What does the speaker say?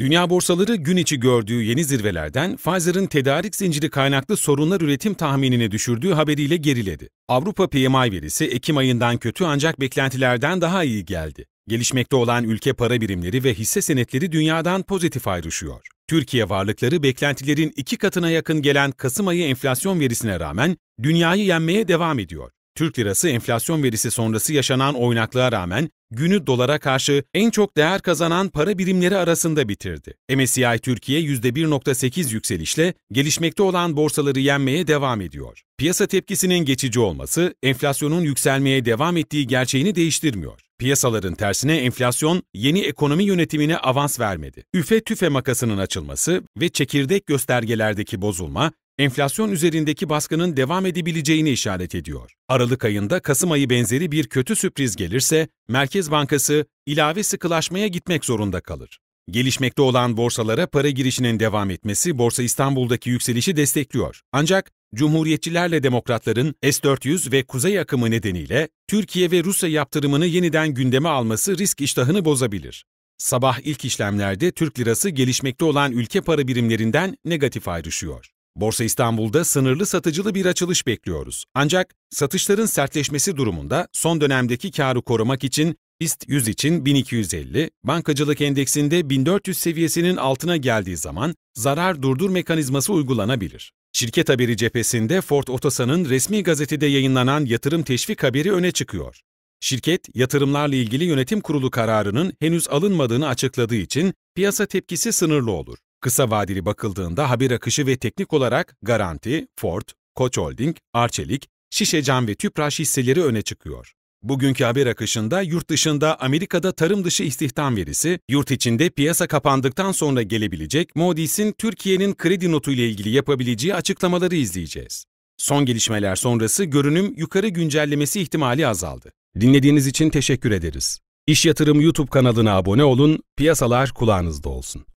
Dünya borsaları gün içi gördüğü yeni zirvelerden Pfizer'ın tedarik zinciri kaynaklı sorunlar üretim tahminini düşürdüğü haberiyle geriledi. Avrupa PMI verisi Ekim ayından kötü ancak beklentilerden daha iyi geldi. Gelişmekte olan ülke para birimleri ve hisse senetleri dünyadan pozitif ayrışıyor. Türkiye varlıkları beklentilerin iki katına yakın gelen Kasım ayı enflasyon verisine rağmen dünyayı yenmeye devam ediyor. Türk lirası enflasyon verisi sonrası yaşanan oynaklığa rağmen günü dolara karşı en çok değer kazanan para birimleri arasında bitirdi. MSCI Türkiye %1.8 yükselişle gelişmekte olan borsaları yenmeye devam ediyor. Piyasa tepkisinin geçici olması enflasyonun yükselmeye devam ettiği gerçeğini değiştirmiyor. Piyasaların tersine enflasyon yeni ekonomi yönetimine avans vermedi. Üfe tüfe makasının açılması ve çekirdek göstergelerdeki bozulma enflasyon üzerindeki baskının devam edebileceğini işaret ediyor. Aralık ayında Kasım ayı benzeri bir kötü sürpriz gelirse Merkez Bankası ilave sıkılaşmaya gitmek zorunda kalır. Gelişmekte olan borsalara para girişinin devam etmesi Borsa İstanbul'daki yükselişi destekliyor. Ancak Cumhuriyetçilerle Demokratların S-400 ve Kuzey akımı nedeniyle Türkiye ve Rusya yaptırımını yeniden gündeme alması risk iştahını bozabilir. Sabah ilk işlemlerde Türk lirası gelişmekte olan ülke para birimlerinden negatif ayrışıyor. Borsa İstanbul'da sınırlı satıcılı bir açılış bekliyoruz. Ancak satışların sertleşmesi durumunda son dönemdeki karı korumak için BIST 100 için 1250, bankacılık endeksinde 1400 seviyesinin altına geldiği zaman zarar durdur mekanizması uygulanabilir. Şirket haberi cephesinde Ford Otosan'ın resmi gazetede yayınlanan yatırım teşvik haberi öne çıkıyor. Şirket, yatırımlarla ilgili yönetim kurulu kararının henüz alınmadığını açıkladığı için piyasa tepkisi sınırlı olur. Kısa vadeli bakıldığında haber akışı ve teknik olarak Garanti, Ford, Koç Holding, Arçelik, şişe cam ve Tüpraş hisseleri öne çıkıyor. Bugünkü haber akışında yurt dışında Amerika'da tarım dışı istihdam verisi, yurt içinde piyasa kapandıktan sonra gelebilecek Moody's'in Türkiye'nin kredi notu ile ilgili yapabileceği açıklamaları izleyeceğiz. Son gelişmeler sonrası görünüm yukarı güncellemesi ihtimali azaldı. Dinlediğiniz için teşekkür ederiz. İş Yatırım YouTube kanalına abone olun, piyasalar kulağınızda olsun.